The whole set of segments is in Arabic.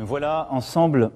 Nous voilà ensemble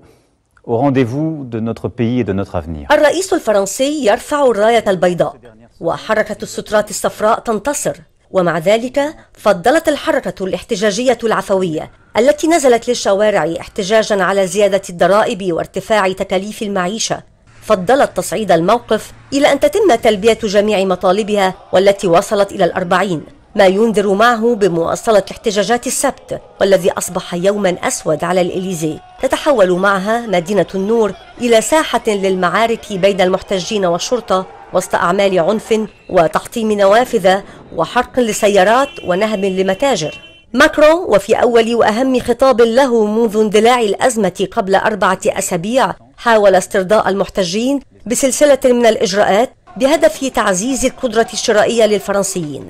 au rendez-vous de notre pays et de notre avenir. الرئيس الفرنسي يرفع الراية البيضاء وحركة السترات الصفراء تنتصر ومع ذلك فضلت الحركة الاحتجاجية العفوية التي نزلت للشوارع احتجاجا على زيادة الضرائب وارتفاع تكاليف المعيشة فضلت تصعيد الموقف إلى أن تتم تلبية جميع مطالبها والتي وصلت إلى الأربعين ما ينذر معه بمواصلة احتجاجات السبت والذي أصبح يوما أسود على الإليزي تتحول معها مدينة النور إلى ساحة للمعارك بين المحتجين والشرطة وسط أعمال عنف وتحطيم نوافذ وحرق لسيارات ونهب لمتاجر ماكرون وفي أول وأهم خطاب له منذ اندلاع الأزمة قبل أربعة أسابيع حاول استرضاء المحتجين بسلسلة من الإجراءات بهدف تعزيز القدرة الشرائية للفرنسيين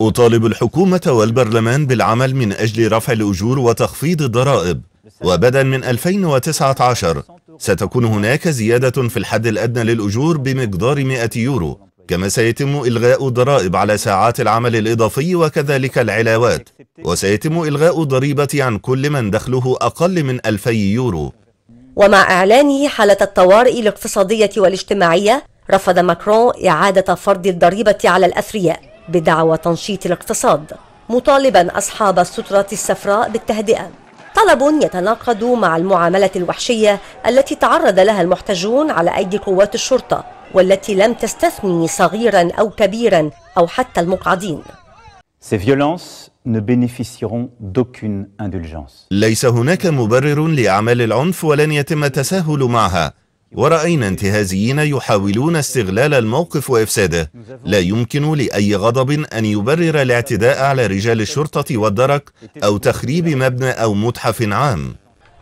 أطالب الحكومة والبرلمان بالعمل من أجل رفع الأجور وتخفيض الضرائب وبدءا من 2019 ستكون هناك زيادة في الحد الأدنى للأجور بمقدار 100 يورو كما سيتم إلغاء الضرائب على ساعات العمل الإضافي وكذلك العلاوات وسيتم إلغاء الضريبة عن كل من دخله أقل من 2000 يورو ومع إعلانه حالة الطوارئ الاقتصادية والاجتماعية رفض ماكرون إعادة فرض الضريبة على الأثرياء بدعوى تنشيط الاقتصاد مطالبا أصحاب السترة الصفراء بالتهدئة طلب يتناقض مع المعاملة الوحشية التي تعرض لها المحتجون على أيدي قوات الشرطة والتي لم تستثني صغيرا أو كبيرا أو حتى المقعدين Ces violences ne bénéficieront d'aucune indulgence. ليس هناك مبرر لأعمال العنف ولن يتم التساهل معها ورأينا انتهازيين يحاولون استغلال الموقف وإفساده لا يمكن لأي غضب أن يبرر الاعتداء على رجال الشرطة والدرك أو تخريب مبنى أو متحف عام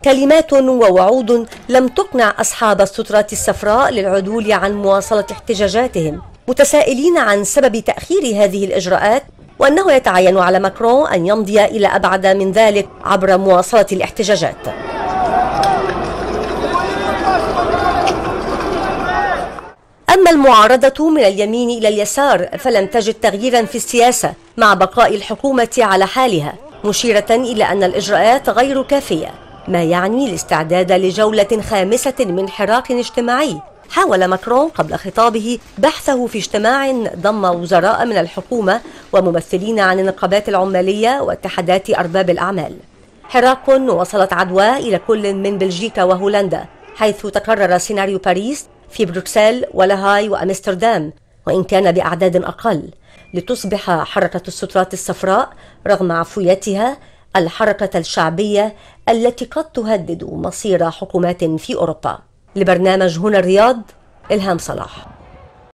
كلمات ووعود لم تقنع أصحاب السترة الصفراء للعدول عن مواصلة احتجاجاتهم متسائلين عن سبب تأخير هذه الإجراءات وأنه يتعين على ماكرون أن يمضي إلى أبعد من ذلك عبر مواصلة الاحتجاجات أما المعارضة من اليمين إلى اليسار فلم تجد تغييرا في السياسة مع بقاء الحكومة على حالها مشيرة إلى أن الإجراءات غير كافية ما يعني الاستعداد لجولة خامسة من حراك اجتماعي حاول ماكرون قبل خطابه بحثه في اجتماع ضم وزراء من الحكومة وممثلين عن النقابات العمالية واتحادات أرباب الأعمال حراك وصلت عدواه إلى كل من بلجيكا وهولندا حيث تكرر سيناريو باريس في بروكسل ولاهاي وأمستردام وإن كان بأعداد أقل لتصبح حركة السترات الصفراء رغم عفويتها الحركة الشعبية التي قد تهدد مصير حكومات في أوروبا لبرنامج هنا الرياض إلهام صلاح